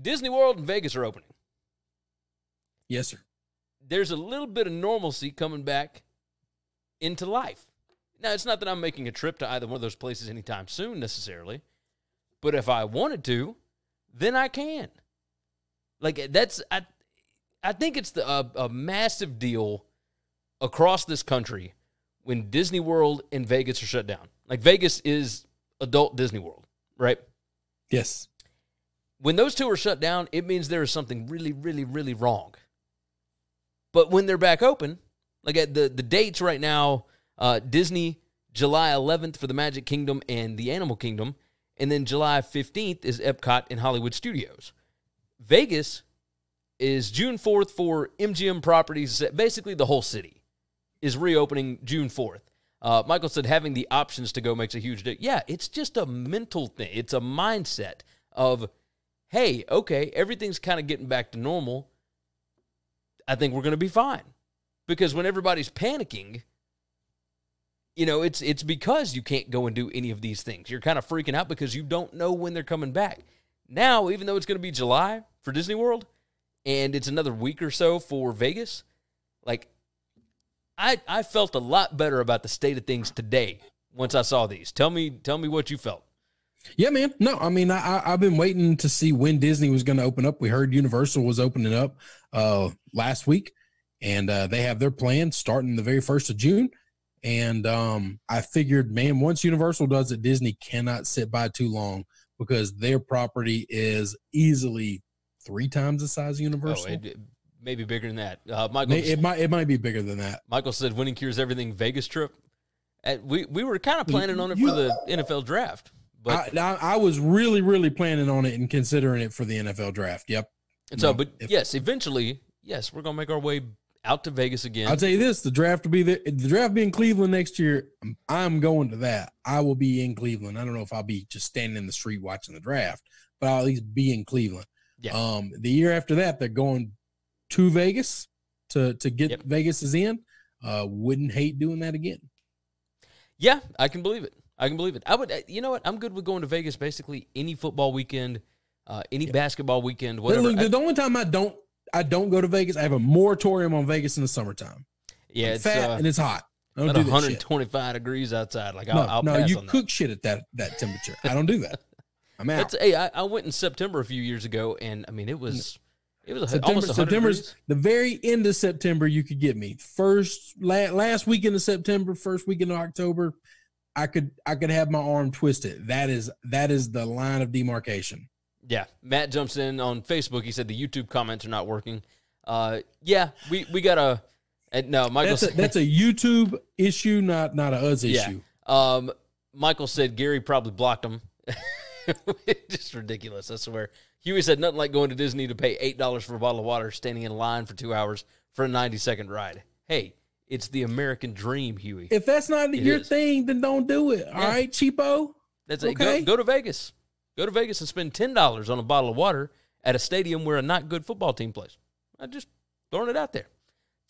Disney World and Vegas are opening. Yes, sir. There's a little bit of normalcy coming back into life. Now, it's not that I'm making a trip to either one of those places anytime soon necessarily, but if I wanted to, then I can. Like that's I, I think it's the, a, a massive deal across this country when Disney World and Vegas are shut down. Like Vegas is adult Disney World, right? Yes when those two are shut down, it means there is something really, really, really wrong. But when they're back open, like at the, the dates right now, uh, Disney, July 11th for the Magic Kingdom and the Animal Kingdom, and then July 15th is Epcot and Hollywood Studios. Vegas is June 4th for MGM properties. Basically, the whole city is reopening June 4th. Uh, Michael said having the options to go makes a huge difference. Yeah, it's just a mental thing, it's a mindset of hey, okay, everything's kind of getting back to normal. I think we're going to be fine. Because when everybody's panicking, you know, it's it's because you can't go and do any of these things. You're kind of freaking out because you don't know when they're coming back. Now, even though it's going to be July for Disney World and it's another week or so for Vegas, like I I felt a lot better about the state of things today once I saw these. Tell me tell me what you felt. Yeah, man. No, I mean, I, I have been waiting to see when Disney was going to open up. We heard Universal was opening up uh, last week, and uh, they have their plan starting the very first of June. And um, I figured, man, once Universal does it, Disney cannot sit by too long because their property is easily three times the size of oh, Universal. Oh, maybe bigger than that. Uh, Michael, it, it might it might be bigger than that. Michael said, "Winning cures everything." Vegas trip. At, we we were kind of planning on it for the NFL draft. But I, I, was really, really planning on it and considering it for the NFL draft. Yep. And so, but if, yes, eventually, yes, we're gonna make our way out to Vegas again. I'll tell you this: the draft will be there. The draft be in Cleveland next year. I'm going to that. I will be in Cleveland. I don't know if I'll be just standing in the street watching the draft, but I'll at least be in Cleveland. Yeah. Um, the year after that, they're going to Vegas to to get yep. is in. Uh, wouldn't hate doing that again. Yeah, I can believe it. I can believe it. I would. Uh, you know what? I'm good with going to Vegas basically any football weekend, uh, any yeah. basketball weekend, whatever. Look, the only time I don't I don't go to Vegas, I have a moratorium on Vegas in the summertime. Yeah, I'm it's fat uh, and it's hot. I do 125 degrees outside. Like I'll, no, I'll no, you cook shit at that that temperature. I don't do that. I'm out. That's, hey, I, I, went in September a few years ago, and I mean it was it was September, almost September's degrees. the very end of September. You could get me first last weekend of September, first weekend of October I could I could have my arm twisted. That is that is the line of demarcation. Yeah, Matt jumps in on Facebook. He said the YouTube comments are not working. Uh, yeah, we we got a no. Michael, that's a, that's a YouTube issue, not not a us yeah. issue. Um, Michael said Gary probably blocked him. Just ridiculous, I swear. Huey said nothing like going to Disney to pay eight dollars for a bottle of water, standing in line for two hours for a ninety second ride. Hey, it's the American dream, Huey. If that's not it your is. thing, then don't do it. All yeah. right, cheapo. That's okay. it. Go, go to Vegas. Go to Vegas and spend ten dollars on a bottle of water at a stadium where a not good football team plays. I just throwing it out there.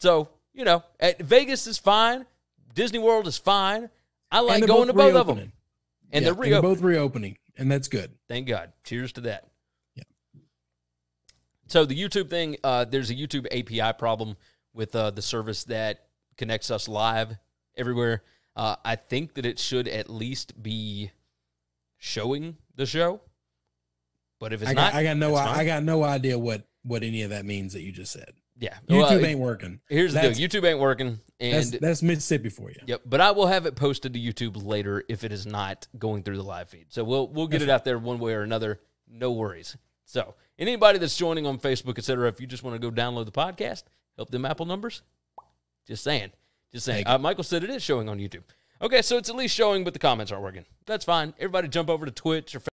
So you know, at Vegas is fine. Disney World is fine. I like going to both of them, and yeah, they're, they're both reopening, and that's good. Thank God. Cheers to that. Yeah. So the YouTube thing, uh, there's a YouTube API problem with uh, the service that connects us live everywhere. Uh, I think that it should at least be showing the show. But if it's I got, not, I got no, I, got no idea what what any of that means that you just said. Yeah, YouTube well, ain't working. Here's that's, the deal: YouTube ain't working, and that's, that's, Mississippi for you. Yep, but I will have it posted to YouTube later if it is not going through the live feed. So we'll we'll get that's it out there one way or another. No worries. So anybody that's joining on Facebook, etc., if you just want to go download the podcast, help them Apple numbers. Just saying. Just saying. Uh, Michael said it is showing on YouTube. Okay, so it's at least showing, but the comments aren't working. That's fine. Everybody jump over to Twitch or